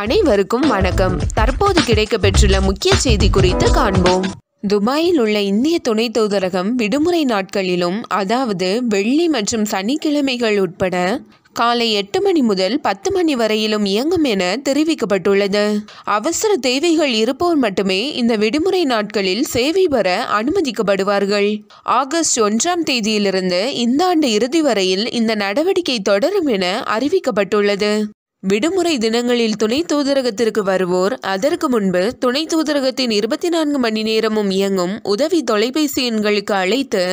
அனைவருக்கும் வணக்கம் தற்போது கிடைக்க பெற்றுள்ள முக்கிய செய்தி குறித்து காண்போம் துபாயில் உள்ள இந்திய துணை தூதரகம் விடுமுறை நாட்களிலும் அதாவது வெள்ளி மற்றும் சனிக்கிழமைகள் உட்பட காலை எட்டு மணி முதல் பத்து மணி வரையிலும் இயங்கும் என தெரிவிக்கப்பட்டுள்ளது அவசர தேவைகள் இருப்போர் மட்டுமே இந்த விடுமுறை நாட்களில் சேவை பெற அனுமதிக்கப்படுவார்கள் ஆகஸ்ட் ஒன்றாம் தேதியிலிருந்து இந்த ஆண்டு இறுதி வரையில் இந்த நடவடிக்கை தொடரும் என அறிவிக்கப்பட்டுள்ளது விடுமுறை தினங்களில் துணை தூதரகத்திற்கு வருவோர் அதற்கு முன்பு துணை தூதரகத்தின் இருபத்தி நான்கு மணி நேரமும் இயங்கும் உதவி தொலைபேசி எண்களுக்கு அழைத்து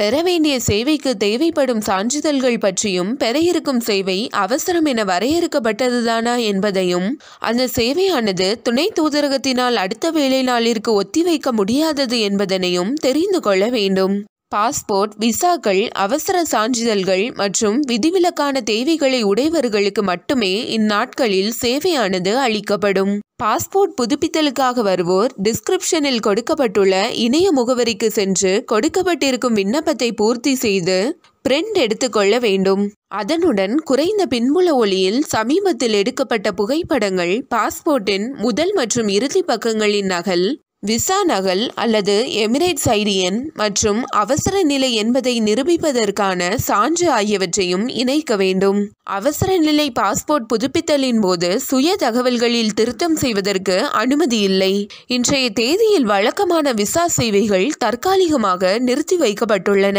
பெற வேண்டிய சேவைக்கு தேவைப்படும் சான்றிதழ்கள் பற்றியும் பெற இருக்கும் சேவை அவசரம் என வரையறுக்கப்பட்டதுதானா என்பதையும் அந்த சேவையானது துணை தூதரகத்தினால் அடுத்த வேலை நாளிற்கு ஒத்திவைக்க முடியாதது என்பதனையும் தெரிந்து கொள்ள வேண்டும் பாஸ்போர்ட் விசாக்கள் அவசர சான்றிதழ்கள் மற்றும் விதிவிலக்கான தேவைகளை உடையவர்களுக்கு மட்டுமே இந்நாட்களில் சேவையானது அளிக்கப்படும் பாஸ்போர்ட் புதுப்பித்தலுக்காக வருவோர் டிஸ்கிரிப்ஷனில் கொடுக்கப்பட்டுள்ள இணைய முகவரிக்கு சென்று கொடுக்கப்பட்டிருக்கும் விண்ணப்பத்தை பூர்த்தி செய்து பிரிண்ட் எடுத்துக்கொள்ள வேண்டும் அதனுடன் குறைந்த பின்புல ஒளியில் சமீபத்தில் எடுக்கப்பட்ட புகைப்படங்கள் பாஸ்போர்ட்டின் முதல் மற்றும் இறுதி பக்கங்களின் நகல் விசா நகல் அல்லது எமிரேட்ஸ் ஐடியன் மற்றும் அவசர நிலை என்பதை நிரூபிப்பதற்கான சான்று ஆகியவற்றையும் இணைக்க வேண்டும் அவசர நிலை பாஸ்போர்ட் புதுப்பித்தலின் போது சுய தகவல்களில் திருத்தம் செய்வதற்கு அனுமதி இல்லை இன்றைய தேதியில் வழக்கமான விசா சேவைகள் தற்காலிகமாக நிறுத்தி வைக்கப்பட்டுள்ளன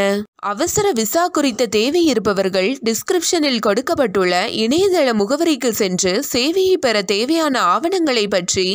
அவசர விசா குறித்த தேவை இருப்பவர்கள் டிஸ்கிரிப்ஷனில் கொடுக்கப்பட்டுள்ள இணையதள முகவரிக்கு சென்று சேவையை பெற தேவையான ஆவணங்களை பற்றி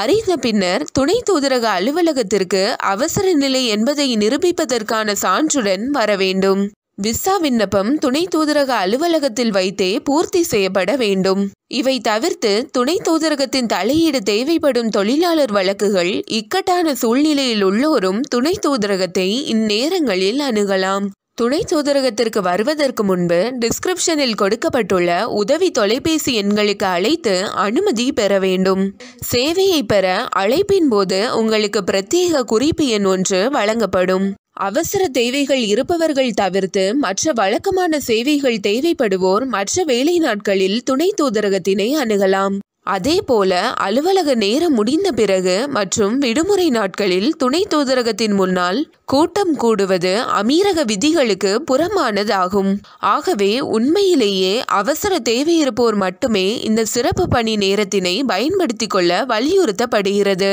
அறிந்த பின்னர் துணை தூதரக அலுவலகத்திற்கு அவசர நிலை என்பதை நிரூபிப்பதற்கான சான்றுடன் வர வேண்டும் விசா விண்ணப்பம் துணை தூதரக அலுவலகத்தில் வைத்தே பூர்த்தி செய்யப்பட வேண்டும் இவை தவிர்த்து துணை தூதரகத்தின் தலையீடு தேவைப்படும் தொழிலாளர் வழக்குகள் இக்கட்டான சூழ்நிலையில் உள்ளோரும் துணை தூதரகத்தை இந்நேரங்களில் அணுகலாம் துணை தூதரகத்திற்கு வருவதற்கு முன்பு டிஸ்கிரிப்ஷனில் கொடுக்கப்பட்டுள்ள உதவி தொலைபேசி எண்களுக்கு அழைத்து அனுமதி பெற வேண்டும் சேவையை பெற அழைப்பின் போது உங்களுக்கு பிரத்யேக குறிப்பு எண் ஒன்று வழங்கப்படும் அவசர தேவைகள் இருப்பவர்கள் தவிர்த்து மற்ற வழக்கமான சேவைகள் தேவைப்படுவோர் மற்ற வேலை நாட்களில் துணை தூதரகத்தினை அணுகலாம் அதேபோல அலுவலக நேரம் முடிந்த பிறகு மற்றும் விடுமுறை நாட்களில் துணை தூதரகத்தின் முன்னால் கூட்டம் கூடுவது அமீரக விதிகளுக்கு புறமானதாகும் ஆகவே உண்மையிலேயே அவசர தேவை இருப்போர் மட்டுமே இந்த சிறப்பு பணி நேரத்தினை பயன்படுத்திக் கொள்ள வலியுறுத்தப்படுகிறது